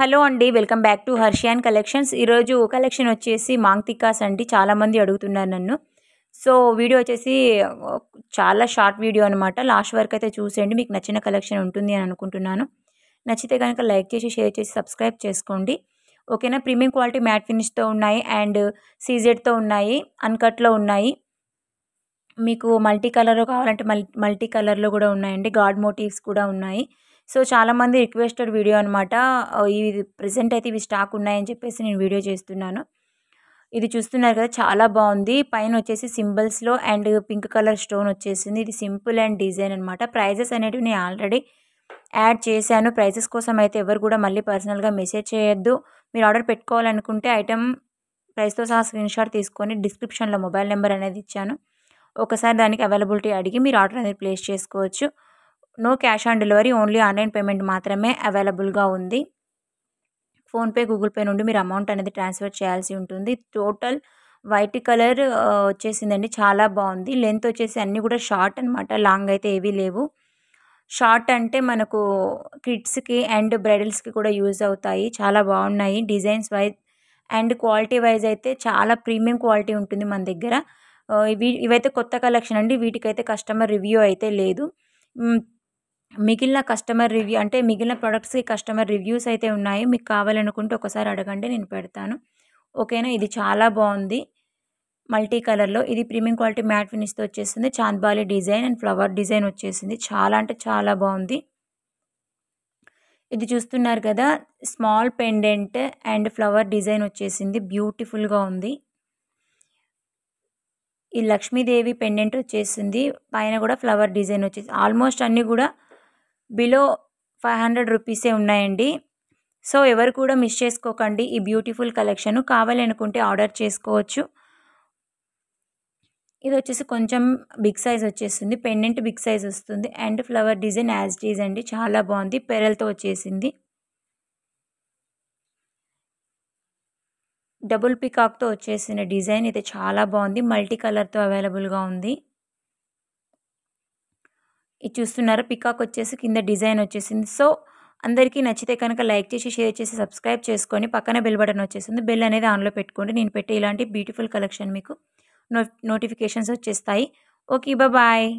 hello అండి welcome back to Harshiyan collections ఈరోజు collection వచ్చేసి మాంగ్తికాస్ అండి చాలామంది అడుగుతున్నారు నన్ను సో వీడియో వచ్చేసి చాలా షార్ట్ వీడియో అనమాట లాస్ట్ వరకు అయితే చూసేయండి మీకు నచ్చిన కలెక్షన్ ఉంటుంది అని అనుకుంటున్నాను నచ్చితే కనుక లైక్ చేసి షేర్ చేసి సబ్స్క్రైబ్ చేసుకోండి ఓకేనా ప్రీమియం క్వాలిటీ మ్యాట్ ఫినిష్తో ఉన్నాయి అండ్ సీజెడ్తో ఉన్నాయి అన్కట్లో ఉన్నాయి మీకు మల్టీ కలర్లో కావాలంటే మల్టీ కలర్లో కూడా ఉన్నాయండి గాడ్ మోటివ్స్ కూడా ఉన్నాయి సో చాలామంది రిక్వెస్టెడ్ వీడియో అనమాట ఇది ప్రజెంట్ అయితే ఇవి స్టాక్ ఉన్నాయని చెప్పేసి నేను వీడియో చేస్తున్నాను ఇది చూస్తున్నారు కదా చాలా బాగుంది పైన వచ్చేసి సింబల్స్లో అండ్ పింక్ కలర్ స్టోన్ వచ్చేసింది ఇది సింపుల్ అండ్ డిజైన్ అనమాట ప్రైజెస్ అనేటివి నేను ఆల్రెడీ యాడ్ చేశాను ప్రైజెస్ కోసం అయితే ఎవరు కూడా మళ్ళీ పర్సనల్గా మెసేజ్ చేయొద్దు మీరు ఆర్డర్ పెట్టుకోవాలనుకుంటే ఐటెం ప్రైస్తో సహా స్క్రీన్ షాట్ తీసుకొని డిస్క్రిప్షన్లో మొబైల్ నెంబర్ అనేది ఇచ్చాను ఒకసారి దానికి అవైలబిలిటీ అడిగి మీరు ఆర్డర్ అనేది ప్లేస్ చేసుకోవచ్చు no cash on delivery only online payment మాత్రమే అవైలబుల్గా ఉంది ఫోన్పే గూగుల్ పే నుండి మీరు అమౌంట్ అనేది ట్రాన్స్ఫర్ చేయాల్సి ఉంటుంది టోటల్ వైట్ కలర్ వచ్చేసిందండి చాలా బాగుంది లెంత్ వచ్చేసి అన్నీ కూడా షార్ట్ అనమాట లాంగ్ అయితే ఏవీ లేవు షార్ట్ అంటే మనకు కిడ్స్కి అండ్ బ్రైడల్స్కి కూడా యూజ్ అవుతాయి చాలా బాగున్నాయి designs wise and quality wise అయితే చాలా ప్రీమియం క్వాలిటీ ఉంటుంది మన దగ్గర ఇవి ఇవైతే కొత్త కలెక్షన్ అండి వీటికైతే కస్టమర్ రివ్యూ అయితే లేదు మిగిలిన కస్టమర్ రివ్యూ అంటే మిగిలిన ప్రొడక్ట్స్కి కస్టమర్ రివ్యూస్ అయితే ఉన్నాయి మీకు కావాలనుకుంటే ఒకసారి అడగండి నేను పెడతాను ఓకేనా ఇది చాలా బాగుంది మల్టీ కలర్లో ఇది ప్రీమియం క్వాలిటీ మ్యాట్ ఫినిష్తో వచ్చేసింది chandbali design and flower design వచ్చేసింది చాలా అంటే చాలా బాగుంది ఇది చూస్తున్నారు కదా small pendant and flower design వచ్చేసింది బ్యూటిఫుల్గా ఉంది ఈ లక్ష్మీదేవి పెండెంట్ వచ్చేసింది పైన కూడా ఫ్లవర్ డిజైన్ వచ్చేసి ఆల్మోస్ట్ అన్నీ కూడా బిలో ఫైవ్ హండ్రెడ్ రూపీసే ఉన్నాయండి సో ఎవరు కూడా మిస్ చేసుకోకండి ఈ బ్యూటిఫుల్ కలెక్షన్ కావాలనుకుంటే ఆర్డర్ చేసుకోవచ్చు ఇది వచ్చేసి కొంచెం బిగ్ సైజ్ వచ్చేస్తుంది పెండెంట్ బిగ్ సైజ్ వస్తుంది అండ్ ఫ్లవర్ డిజైన్ యాజ్ డీజ్ అండి చాలా బాగుంది పెరల్తో వచ్చేసింది డబుల్ పికాక్తో వచ్చేసిన డిజైన్ అయితే చాలా బాగుంది మల్టీ కలర్తో అవైలబుల్గా ఉంది ఇది చూస్తున్నారు పికాక్ వచ్చేసి కింద డిజైన్ వచ్చేసింది సో అందరికీ నచ్చితే కనుక లైక్ చేసి షేర్ చేసి సబ్స్క్రైబ్ చేసుకొని పక్కన బెల్ బటన్ వచ్చేసింది బెల్ అనేది ఆన్లో పెట్టుకోండి నేను పెట్టే ఇలాంటి బ్యూటిఫుల్ కలెక్షన్ మీకు నోటిఫికేషన్స్ వచ్చేస్తాయి ఓకే బాయ్